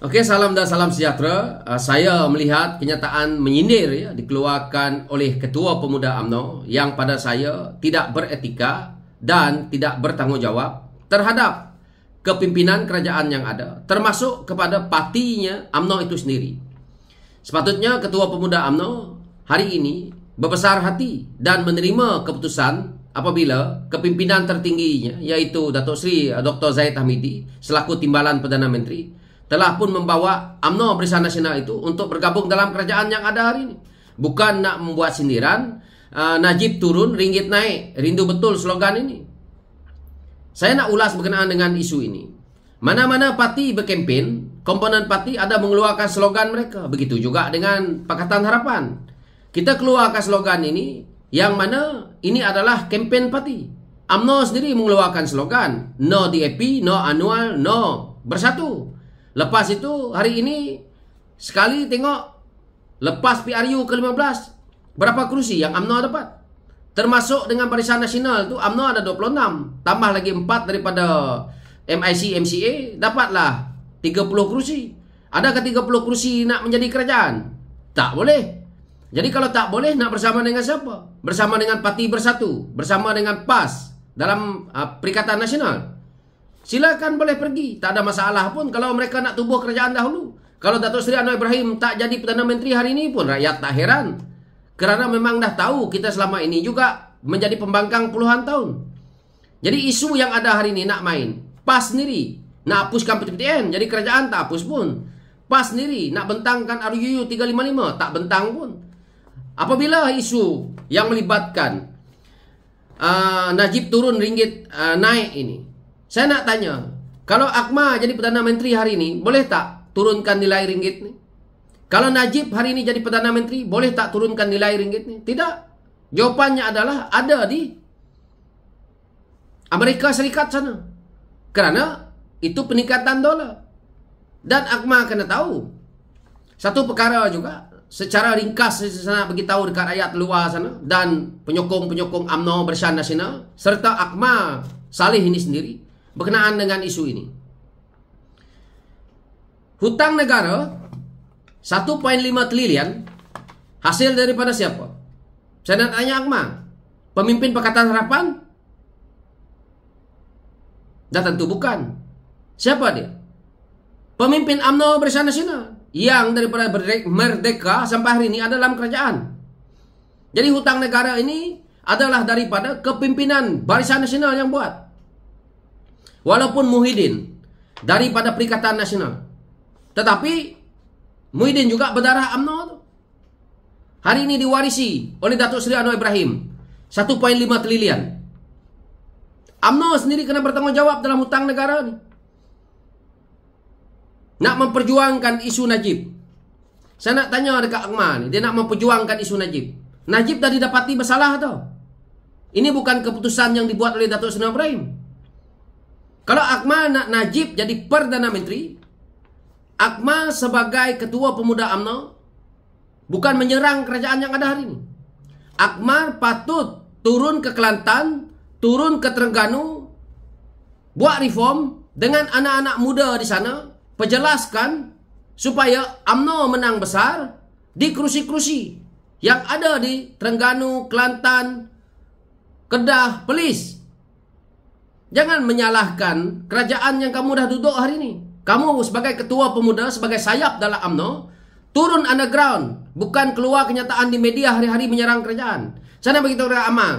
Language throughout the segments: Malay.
Oke, okay, salam dan salam sejahtera. Uh, saya melihat kenyataan menyindir ya, dikeluarkan oleh Ketua Pemuda AMNO yang pada saya tidak beretika dan tidak bertanggungjawab terhadap kepimpinan kerajaan yang ada, termasuk kepada patinya AMNO itu sendiri. Sepatutnya Ketua Pemuda AMNO hari ini berbesar hati dan menerima keputusan apabila kepimpinan tertingginya, yaitu Datuk Sri ah, Dr. Zaid Hamidi, selaku Timbalan Perdana Menteri, telah pun membawa UMNO Perisai Nasional itu untuk bergabung dalam kerajaan yang ada hari ini. Bukan nak membuat sindiran, uh, Najib turun, ringgit naik, rindu betul slogan ini. Saya nak ulas berkenaan dengan isu ini. Mana-mana parti berkempen, komponen parti ada mengeluarkan slogan mereka. Begitu juga dengan Pakatan Harapan. Kita keluarkan slogan ini, yang mana ini adalah kempen parti. UMNO sendiri mengeluarkan slogan, No DAP, No annual, No Bersatu. Lepas itu hari ini sekali tengok lepas PRU ke-15 berapa kerusi yang UMNO dapat. Termasuk dengan Barisan Nasional tu UMNO ada 26 tambah lagi 4 daripada MIC MCA dapatlah 30 kerusi. Adakah 30 kerusi nak menjadi kerajaan? Tak boleh. Jadi kalau tak boleh nak bersama dengan siapa? Bersama dengan Parti Bersatu, bersama dengan PAS dalam uh, Perikatan Nasional. Silakan boleh pergi. Tak ada masalah pun kalau mereka nak tubuh kerajaan dahulu. Kalau Datuk Seri Anwar Ibrahim tak jadi Perdana Menteri hari ini pun rakyat tak heran. Kerana memang dah tahu kita selama ini juga menjadi pembangkang puluhan tahun. Jadi isu yang ada hari ini nak main. PAS sendiri nak hapuskan PTPTN. Jadi kerajaan tak hapus pun. PAS sendiri nak bentangkan RUU 355 tak bentang pun. Apabila isu yang melibatkan uh, Najib turun ringgit uh, naik ini. Saya nak tanya, kalau Akma jadi Perdana Menteri hari ini, boleh tak turunkan nilai ringgit ni? Kalau Najib hari ini jadi Perdana Menteri, boleh tak turunkan nilai ringgit ni? Tidak. Jawapannya adalah ada di Amerika Serikat sana. Kerana itu peningkatan dolar. Dan Akma kena tahu. Satu perkara juga, secara ringkas saya nak beritahu dekat rakyat luar sana dan penyokong-penyokong UMNO bersyarat nasional serta Akma Salih ini sendiri berkenaan dengan isu ini. Hutang negara 1.5 trilion hasil daripada siapa? Saya nak tanya Akmal, pemimpin Pakatan Harapan? Dan tentu bukan. Siapa dia? Pemimpin UMNO Barisan Nasional yang daripada merdeka sampai hari ini ada dalam kerajaan. Jadi hutang negara ini adalah daripada kepimpinan Barisan Nasional yang buat. Walaupun Muhyiddin daripada Perikatan Nasional. Tetapi Muhyiddin juga berdarah UMNO tu. Hari ini diwarisi oleh Datuk Seri Anwar Ibrahim 1.5 trilion. UMNO sendiri kena bertanggungjawab dalam hutang negara ni. Nak memperjuangkan isu Najib. Saya nak tanya dekat Akmal ni, dia nak memperjuangkan isu Najib. Najib dah didapati bersalah tau. Ini bukan keputusan yang dibuat oleh Datuk Seri Anwar Ibrahim. Kalau Akmal nak Najib jadi Perdana Menteri, Akmal sebagai Ketua Pemuda UMNO bukan menyerang kerajaan yang ada hari ini. Akmal patut turun ke Kelantan, turun ke Terengganu, buat reform dengan anak-anak muda di sana, perjelaskan supaya UMNO menang besar di kerusi-kerusi yang ada di Terengganu, Kelantan, Kedah, Pelis. Jangan menyalahkan kerajaan yang kamu dah duduk hari ini. Kamu sebagai ketua pemuda, sebagai sayap dalam UMNO, turun underground. Bukan keluar kenyataan di media hari-hari menyerang kerajaan. Saya nak beritahu kepada Amal.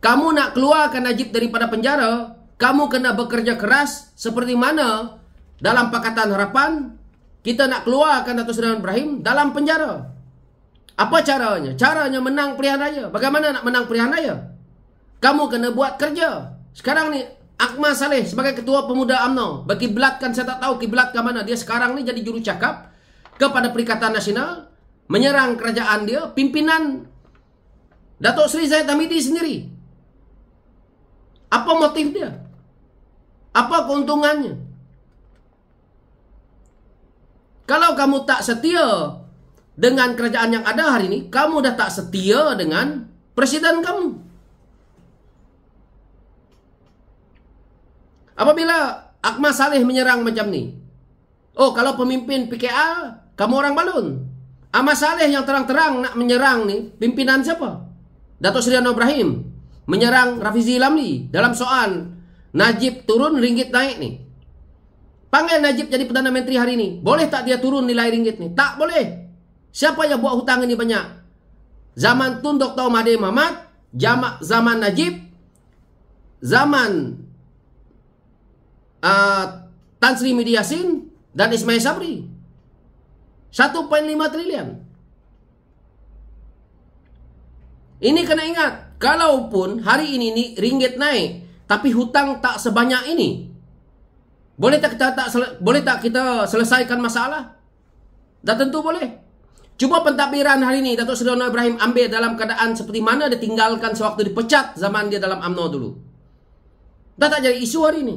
Kamu nak keluarkan Najib daripada penjara, kamu kena bekerja keras seperti mana dalam Pakatan Harapan, kita nak keluarkan Datuk Seri Ibrahim dalam penjara. Apa caranya? Caranya menang pilihan raya. Bagaimana nak menang pilihan raya? Kamu kena buat kerja. Sekarang ni Akmal Saleh sebagai ketua pemuda AMNO Bagi belakang saya tak tahu kiblat ke mana dia sekarang ni jadi juru cakap kepada Perikatan Nasional menyerang kerajaan dia pimpinan Datuk Seri Zahid Hamidi sendiri apa motif dia apa keuntungannya kalau kamu tak setia dengan kerajaan yang ada hari ini kamu dah tak setia dengan presiden kamu Apabila Akma Saleh menyerang macam ni. Oh, kalau pemimpin PKA kamu orang balun. Akma Saleh yang terang-terang nak menyerang ni, pimpinan siapa? Datuk Seri Anwar Ibrahim. Menyerang Rafizi Lamli. Dalam soal, Najib turun ringgit naik ni. Panggil Najib jadi Perdana Menteri hari ini. Boleh tak dia turun nilai ringgit ni? Tak boleh. Siapa yang buat hutang ini banyak? Zaman Tun Dr. Mahathir Mahmat, zaman Najib, zaman Ah, Tan Sri Mediasin dan Ismail Sabri. 1.5 trilion. Ini kena ingat, kalaupun hari ini ni ringgit naik, tapi hutang tak sebanyak ini. Boleh tak kita tak boleh tak kita selesaikan masalah? Dah tentu boleh. Cuba pentadbiran hari ini Datuk Seri Anwar Ibrahim ambil dalam keadaan seperti mana dia tinggalkan sewaktu dipecat zaman dia dalam AMNO dulu. Dah tak jadi isu hari ini.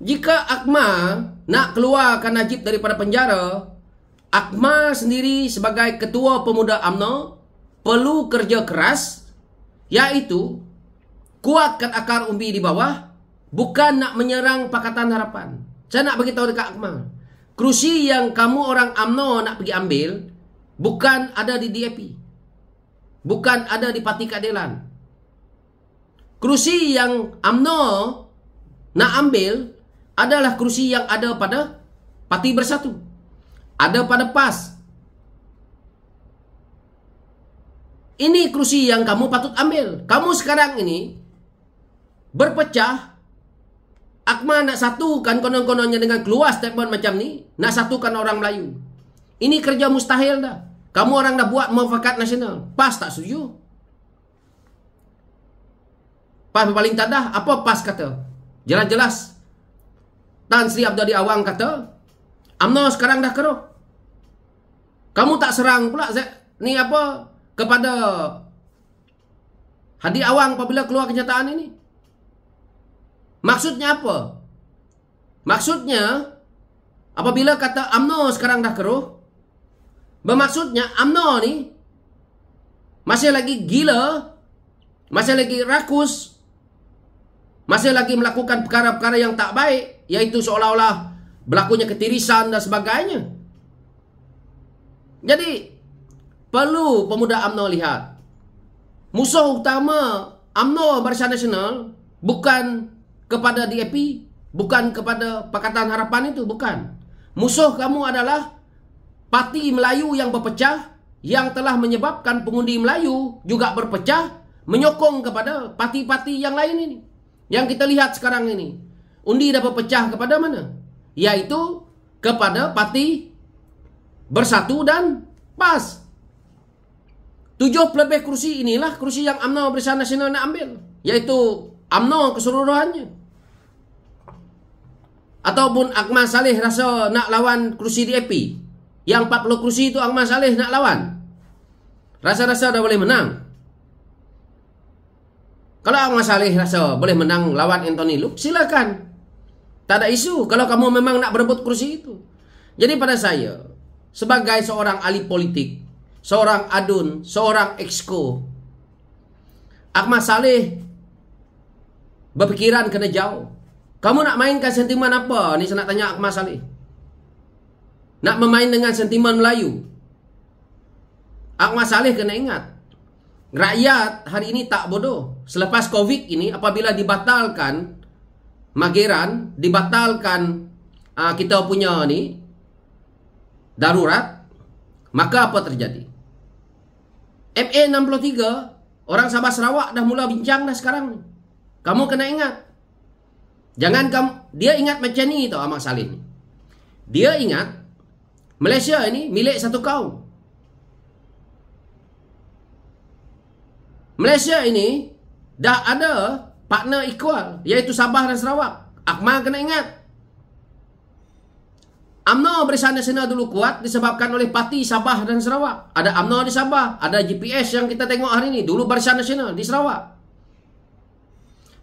Jika Akmal nak keluarkan Najib daripada penjara, Akmal sendiri sebagai ketua pemuda Amno perlu kerja keras iaitu kuatkan akar umbi di bawah bukan nak menyerang Pakatan Harapan. Saya nak bagi tahu dekat Akmal. Kerusi yang kamu orang Amno nak pergi ambil bukan ada di DAP. Bukan ada di Parti Keadilan. Kerusi yang Amno nak ambil adalah kerusi yang ada pada parti bersatu. Ada pada PAS. Ini kerusi yang kamu patut ambil. Kamu sekarang ini berpecah Akma nak satukan konon-kononnya dengan keluar statement macam ni Nak satukan orang Melayu Ini kerja mustahil dah Kamu orang dah buat mufakat nasional PAS tak setuju PAS paling tak dah Apa PAS kata Jelas-jelas Tan Sri Abdadi Awang kata, Amno sekarang dah keruh. Kamu tak serang pula ni apa kepada Hadi Awang apabila keluar kenyataan ini. Maksudnya apa? Maksudnya, apabila kata Amno sekarang dah keruh, bermaksudnya Amno ni masih lagi gila, masih lagi rakus, masih lagi melakukan perkara-perkara yang tak baik, Iaitu seolah-olah berlakunya ketirisan dan sebagainya. Jadi, perlu pemuda UMNO lihat. Musuh utama UMNO Barisan Nasional bukan kepada DAP, bukan kepada Pakatan Harapan itu, bukan. Musuh kamu adalah parti Melayu yang berpecah yang telah menyebabkan pengundi Melayu juga berpecah menyokong kepada parti-parti yang lain ini. Yang kita lihat sekarang ini, Undi dapat pecah kepada mana? Yaitu kepada parti bersatu dan PAS. Tujuh lebih kursi inilah kursi yang UMNO Perisian Nasional nak ambil. Yaitu UMNO keseluruhannya. Ataupun Akmal Saleh rasa nak lawan kerusi DAP. Yang 40 kursi itu Akmal Saleh nak lawan. Rasa-rasa dah boleh menang. Kalau Akmal Saleh rasa boleh menang lawan Anthony Luke, Silakan. Tak ada isu kalau kamu memang nak berebut kursi itu. Jadi pada saya, sebagai seorang ahli politik, seorang adun, seorang exco, Ahmad Saleh berpikiran kena jauh. Kamu nak mainkan sentimen apa? Ini saya nak tanya Ahmad Saleh. Nak memain dengan sentimen Melayu? Ahmad Saleh kena ingat. Rakyat hari ini tak bodoh. Selepas COVID ini, apabila dibatalkan, Magiran dibatalkan uh, kita punya ni darurat maka apa terjadi MA 63 orang Sabah Sarawak dah mula bincang dah sekarang ni kamu kena ingat jangan kamu dia ingat macam ni tau Ahmad Salim ni dia ingat Malaysia ini milik satu kaum Malaysia ini dah ada partner equal iaitu Sabah dan Sarawak. Akmal kena ingat. UMNO berisana sana dulu kuat disebabkan oleh parti Sabah dan Sarawak. Ada UMNO di Sabah, ada GPS yang kita tengok hari ini dulu Barisan sana di Sarawak.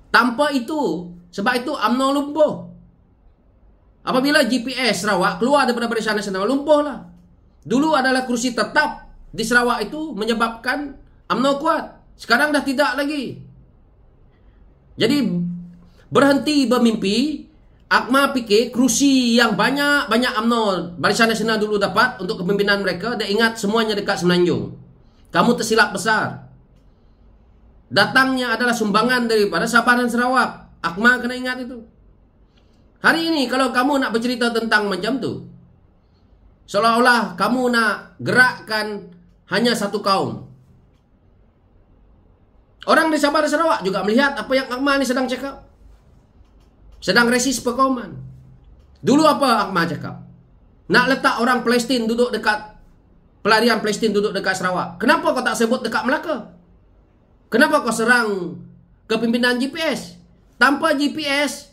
Tanpa itu, sebab itu UMNO lumpuh. Apabila GPS Sarawak keluar daripada Barisan Nasional lumpuhlah. Dulu adalah kursi tetap di Sarawak itu menyebabkan UMNO kuat. Sekarang dah tidak lagi. Jadi berhenti bermimpi, akma fikir kerusi yang banyak-banyak UMNO Barisan Nasional dulu dapat untuk kepimpinan mereka dan ingat semuanya dekat Semenanjung. Kamu tersilap besar. Datangnya adalah sumbangan daripada Saparan Sarawak. Akma kena ingat itu. Hari ini kalau kamu nak bercerita tentang macam tu, seolah-olah kamu nak gerakkan hanya satu kaum. Orang di Sabah Sarawak juga melihat apa yang Akmal ini sedang cakap. Sedang resis perkauman. Dulu apa Akmal cakap? Nak letak orang Palestin duduk dekat pelarian Palestin duduk dekat Sarawak. Kenapa kau tak sebut dekat Melaka? Kenapa kau serang kepimpinan GPS? Tanpa GPS,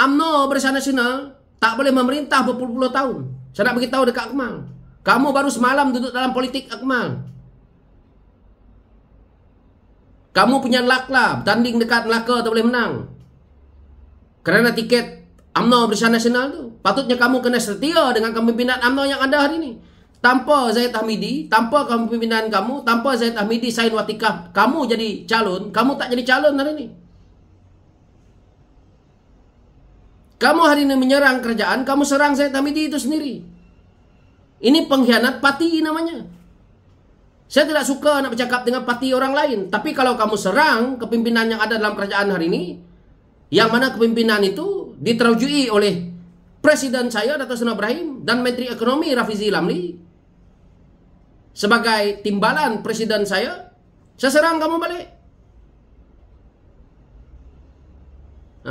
UMNO bersama nasional tak boleh memerintah berpuluh-puluh tahun. Saya nak beritahu dekat Akmal. Kamu baru semalam duduk dalam politik Akmal. Kamu punya luck lah Bertanding dekat Melaka tak boleh menang Kerana tiket UMNO Bersyarah Nasional tu Patutnya kamu kena setia dengan kepimpinan UMNO yang ada hari ni Tanpa Zaid Hamidi Tanpa kepimpinan kamu Tanpa Zaid Hamidi sain watikah Kamu jadi calon Kamu tak jadi calon hari ni Kamu hari ini menyerang kerajaan, kamu serang Zaid Hamidi itu sendiri. Ini pengkhianat parti namanya. Saya tidak suka nak bercakap dengan parti orang lain. Tapi kalau kamu serang kepimpinan yang ada dalam kerajaan hari ini, yang mana kepimpinan itu diterujui oleh Presiden saya, Dato' Sena Ibrahim, dan Menteri Ekonomi, Rafizi Lamli, sebagai timbalan Presiden saya, saya serang kamu balik.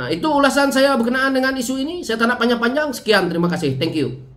Nah, itu ulasan saya berkenaan dengan isu ini. Saya tak nak panjang-panjang. Sekian, terima kasih. Thank you.